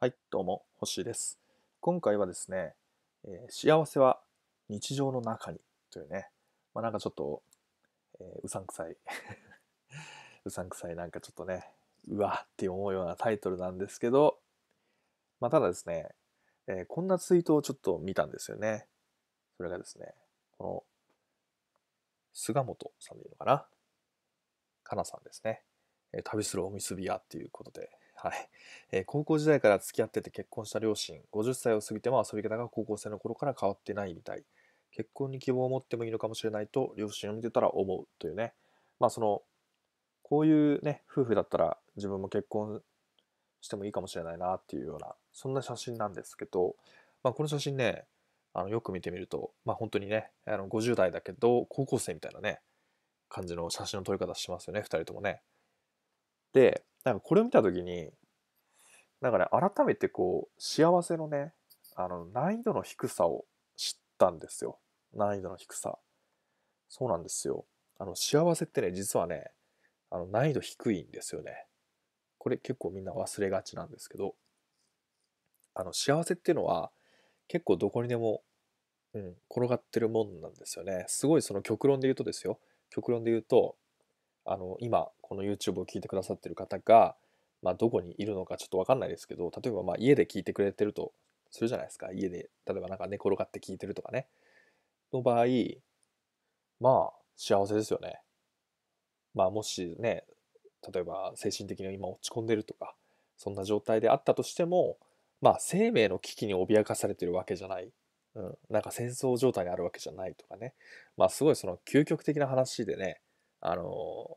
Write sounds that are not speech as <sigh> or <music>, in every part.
はい、どうも、星です。今回はですね、えー、幸せは日常の中にというね、まあ、なんかちょっと、えー、うさんくさい <laughs> うさんくさいなんかちょっとね、うわって思うようなタイトルなんですけど、まあ、ただですね、えー、こんなツイートをちょっと見たんですよね。それがですね、この、菅本さんでいいのかなかなさんですね。え旅するおむすび屋っていうことではい。えー、高校時代から付き合ってて結婚した両親、50歳を過ぎても遊び方が高校生の頃から変わってないみたい。結婚に希望を持ってもいいのかもしれないと、両親を見てたら思うというね。まあ、その、こういうね、夫婦だったら自分も結婚してもいいかもしれないなっていうような、そんな写真なんですけど、まあ、この写真ね、あのよく見てみると、まあ、本当にね、あの50代だけど、高校生みたいなね、感じの写真の撮り方しますよね、2人ともね。で、なんかこれを見た時に、だから、ね、改めてこう幸せのねあの難易度の低さを知ったんですよ難易度の低さそうなんですよあの幸せってね実はねあの難易度低いんですよねこれ結構みんな忘れがちなんですけどあの幸せっていうのは結構どこにでも、うん、転がってるもんなんですよねすごいその極論で言うとですよ極論で言うとあの今この YouTube を聞いてくださってる方がまあ、どこにいるのかちょっと分かんないですけど例えばまあ家で聞いてくれてるとするじゃないですか家で例えばなんか寝転がって聞いてるとかねの場合まあ幸せですよねまあもしね例えば精神的に今落ち込んでるとかそんな状態であったとしてもまあ生命の危機に脅かされてるわけじゃない、うん、なんか戦争状態にあるわけじゃないとかねまあすごいその究極的な話でねあの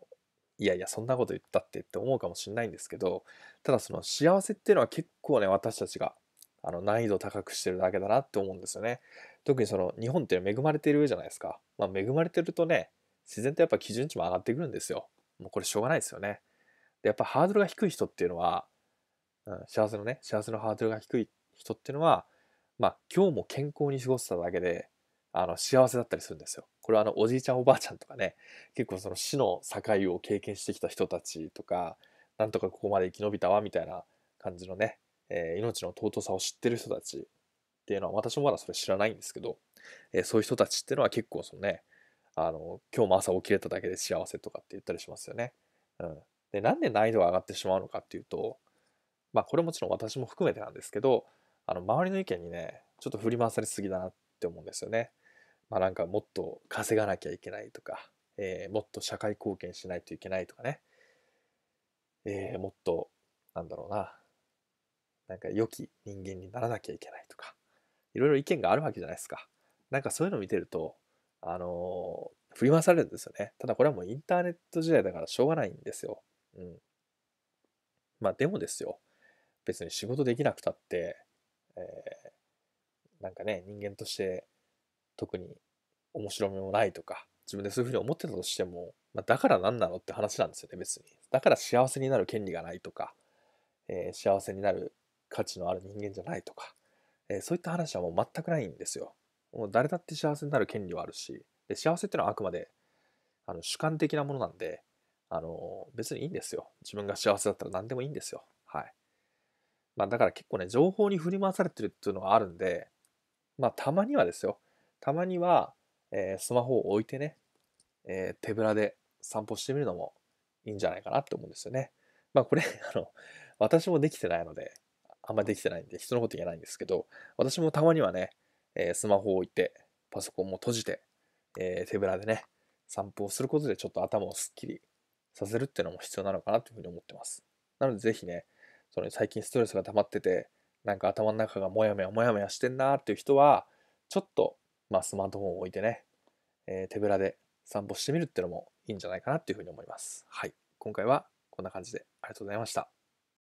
いやいやそんなこと言ったってって思うかもしれないんですけどただその幸せっていうのは結構ね私たちがあの難易度高くしてるだけだなって思うんですよね特にその日本って恵まれてるじゃないですか、まあ、恵まれてるとね自然とやっぱ基準値も上がってくるんですよもうこれしょうがないですよねでやっぱハードルが低い人っていうのは、うん、幸せのね幸せのハードルが低い人っていうのはまあ今日も健康に過ごせただけであの幸せだったりするんですよこれはあのおじいちゃんおばあちゃんとかね結構その死の境を経験してきた人たちとかなんとかここまで生き延びたわみたいな感じのね、えー、命の尊さを知ってる人たちっていうのは私もまだそれ知らないんですけど、えー、そういう人たちっていうのは結構そのねあの今日も朝起きれただけで幸せとかって言ったりしますよね。うん、でなんで難易度が上がってしまうのかっていうとまあこれもちろん私も含めてなんですけどあの周りの意見にねちょっと振り回されすぎだなって思うんですよね。まあ、なんかもっと稼がなきゃいけないとか、えー、もっと社会貢献しないといけないとかね、えー、もっとなんだろうななんか良き人間にならなきゃいけないとかいろいろ意見があるわけじゃないですかなんかそういうのを見てるとあのー、振り回されるんですよねただこれはもうインターネット時代だからしょうがないんですようんまあでもですよ別に仕事できなくたって、えー、なんかね人間として特に面白みもないとか、自分でそういうふうに思ってたとしても、まあ、だから何なのって話なんですよね、別に。だから幸せになる権利がないとか、えー、幸せになる価値のある人間じゃないとか、えー、そういった話はもう全くないんですよ。もう誰だって幸せになる権利はあるし、で幸せっていうのはあくまであの主観的なものなんで、あの別にいいんですよ。自分が幸せだったら何でもいいんですよ。はい。まあだから結構ね、情報に振り回されてるっていうのはあるんで、まあたまにはですよ。たまには、えー、スマホを置いてね、えー、手ぶらで散歩してみるのもいいんじゃないかなって思うんですよね。まあこれ、<laughs> あの、私もできてないので、あんまりできてないんで人のこと言えないんですけど、私もたまにはね、えー、スマホを置いて、パソコンも閉じて、え手ぶらでね、散歩をすることでちょっと頭をすっきりさせるっていうのも必要なのかなというふうに思ってます。なのでぜひね、その最近ストレスが溜まってて、なんか頭の中がモヤモヤモヤモヤしてんなーっていう人は、ちょっとまあ、スマートフォンを置いてね、えー、手ぶらで散歩してみるっていうのもいいんじゃないかなっていうふうに思います。はい。今回はこんな感じでありがとうございました。